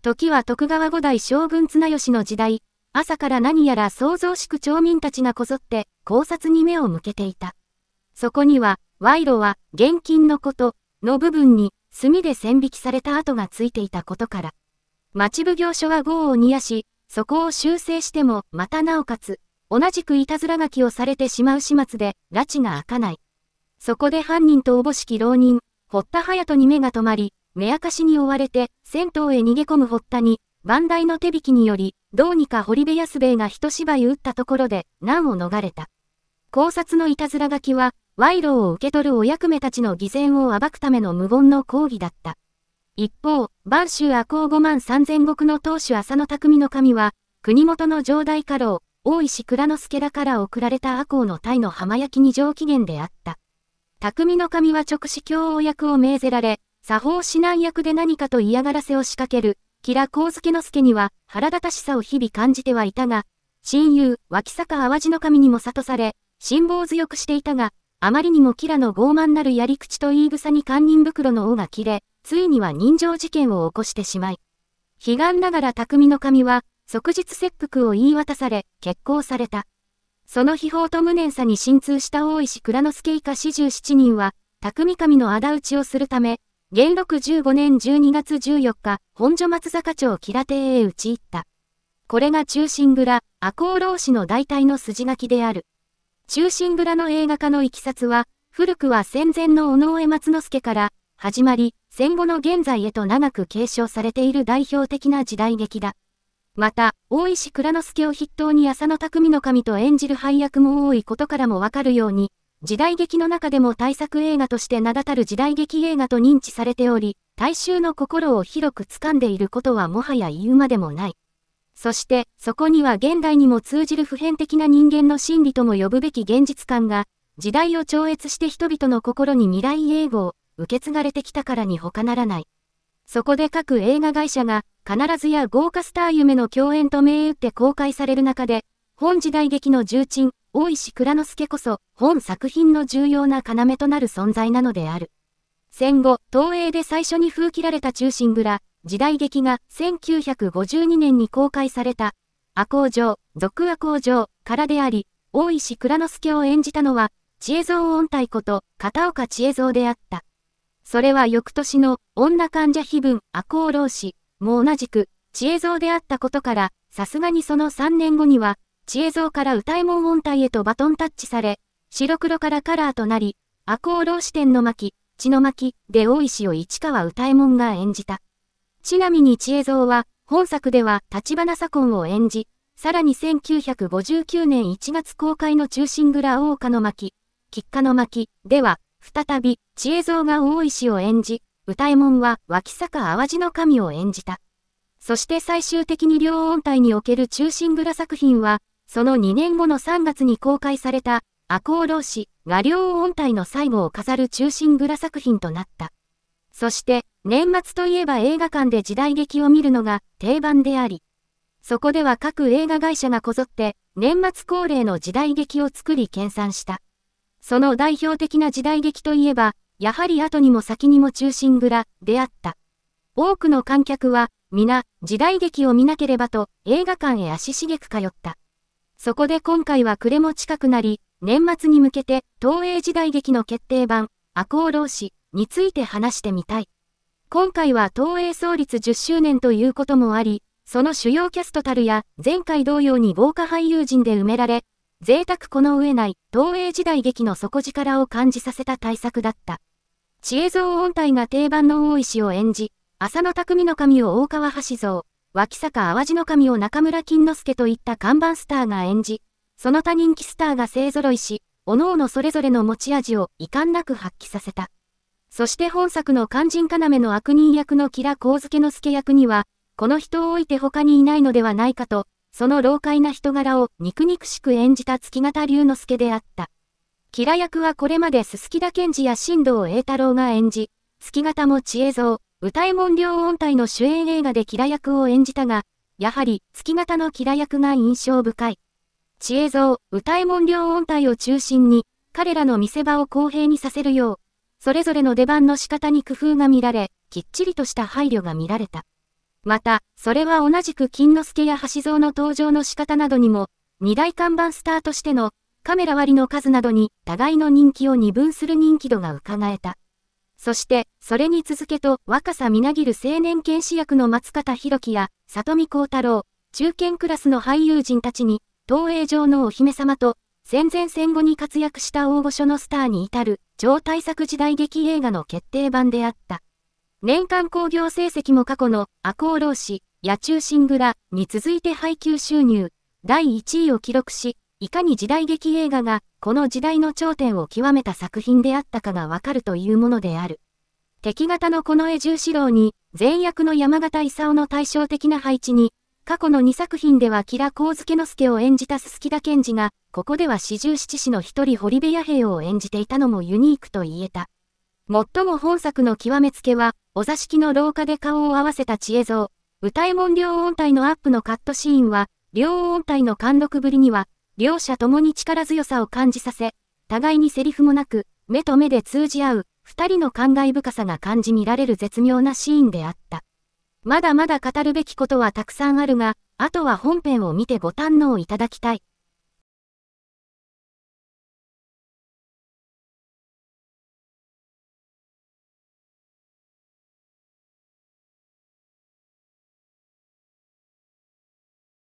時は徳川五代将軍綱吉の時代、朝から何やら想像しく町民たちがこぞって考察に目を向けていた。そこには、賄賂は現金のことの部分に墨で線引きされた跡がついていたことから、町奉行所は業を煮やし、そこを修正しても、またなおかつ、同じくいたずら書きをされてしまう始末で、拉致が開かない。そこで犯人とおぼしき浪人、堀田隼人に目が止まり、目明かしに追われて、銭湯へ逃げ込む堀田に、番台の手引きにより、どうにか堀部安兵衛が一芝居打ったところで、難を逃れた。考察のいたずら書きは、賄賂を受け取るお役目たちの偽善を暴くための無言の抗議だった。一方、播州阿公五万三千石の当主浅野匠の神は、国元の城代家老、大石蔵之助らから送られた阿公の鯛の浜焼きに上機嫌であった。匠の神は直視教王役を命ぜられ、作法指南役で何かと嫌がらせを仕掛ける、キラ・コウズケノスケには腹立たしさを日々感じてはいたが、親友、脇坂淡路の神にも諭され、辛抱強くしていたが、あまりにもキラの傲慢なるやり口と言い草に堪忍袋の尾が切れ、ついには人情事件を起こしてしまい。悲願ながら匠の神は、即日切腹を言い渡され、決行された。その秘宝と無念さに心痛した大石倉之助以下四十七人は、匠神の仇討ちをするため、元禄15年12月14日、本所松坂町吉良邸へ打ち入った。これが中心蔵、赤穂浪士の大体の筋書きである。中心蔵の映画化のいきさつは、古くは戦前の尾上松之助から、始まり、戦後の現在へと長く継承されている代表的な時代劇だ。また、大石蔵之助を筆頭に浅野匠の神と演じる配役も多いことからもわかるように、時代劇の中でも大作映画として名だたる時代劇映画と認知されており、大衆の心を広く掴んでいることはもはや言うまでもない。そして、そこには現代にも通じる普遍的な人間の心理とも呼ぶべき現実感が、時代を超越して人々の心に未来永劫を受け継がれてきたからに他ならない。そこで各映画会社が、必ずや豪華スター夢の共演と銘打って公開される中で、本時代劇の重鎮、大石倉之助こそ本作品の重要な要となる存在なのである。戦後、東映で最初に封切られた忠臣蔵、時代劇が1952年に公開された、赤工城、俗赤工城からであり、大石倉之助を演じたのは、知恵蔵音太こと、片岡知恵蔵であった。それは翌年の、女患者碑文、赤工老師、も同じく、知恵蔵であったことから、さすがにその3年後には、知恵像から歌右衛門音体へとバトンタッチされ、白黒からカラーとなり、赤穂浪士天の巻、血の巻で大石を市川歌右衛門が演じた。ちなみに知恵像は、本作では立花左近を演じ、さらに1959年1月公開の中心蔵大岡の巻、吉花の巻では、再び、知恵像が大石を演じ、歌右衛門は脇坂淡路の神を演じた。そして最終的に両音体における中心蔵作品は、その2年後の3月に公開された、赤穂浪士、画量音体の最後を飾る中心蔵作品となった。そして、年末といえば映画館で時代劇を見るのが定番であり、そこでは各映画会社がこぞって、年末恒例の時代劇を作り研鑽した。その代表的な時代劇といえば、やはり後にも先にも中心蔵であった。多くの観客は、皆、時代劇を見なければと、映画館へ足しげく通った。そこで今回は暮れも近くなり、年末に向けて東映時代劇の決定版、赤穂浪士について話してみたい。今回は東映創立10周年ということもあり、その主要キャストたるや前回同様に豪華俳優陣で埋められ、贅沢この上ない東映時代劇の底力を感じさせた大作だった。知恵蔵音体が定番の大石を演じ、浅野匠の神を大川橋蔵、脇坂淡路の神を中村金之助といった看板スターが演じ、その他人気スターが勢揃いし、各々それぞれの持ち味を遺憾なく発揮させた。そして本作の肝心要の悪人役の吉良幸ウ之助役には、この人を置いて他にいないのではないかと、その老快な人柄を肉々しく演じた月形龍之介であった。吉良役はこれまでススキダ二や新藤栄太郎が演じ、月形も知恵像、歌右衛門両音隊の主演映画でキラ役を演じたが、やはり月型のキラ役が印象深い。知恵像、歌右衛門両音隊を中心に、彼らの見せ場を公平にさせるよう、それぞれの出番の仕方に工夫が見られ、きっちりとした配慮が見られた。また、それは同じく金之助や橋蔵の登場の仕方などにも、二大看板スターとしてのカメラ割りの数などに互いの人気を二分する人気度が伺えた。そして、それに続けと若さみなぎる青年剣士役の松方弘樹や里見光太郎、中堅クラスの俳優陣たちに、東映上のお姫様と、戦前戦後に活躍した大御所のスターに至る、超大作時代劇映画の決定版であった。年間興行成績も過去の、赤穂浪士、野中シングラに続いて配給収入、第1位を記録し、いかに時代劇映画がこの時代の頂点を極めた作品であったかがわかるというものである。敵型の近衛十四郎に、前役の山形勲の対照的な配置に、過去の2作品では吉良幸助之助を演じた鈴木田健二が、ここでは四十七士の一人堀部弥平を演じていたのもユニークと言えた。最も本作の極めつけは、お座敷の廊下で顔を合わせた知恵像、歌右衛門両音体のアップのカットシーンは、両音体の貫禄ぶりには、両者ともに力強さを感じさせ、互いにセリフもなく、目と目で通じ合う、二人の感慨深さが感じ見られる絶妙なシーンであった。まだまだ語るべきことはたくさんあるが、あとは本編を見てご堪能いただきたい。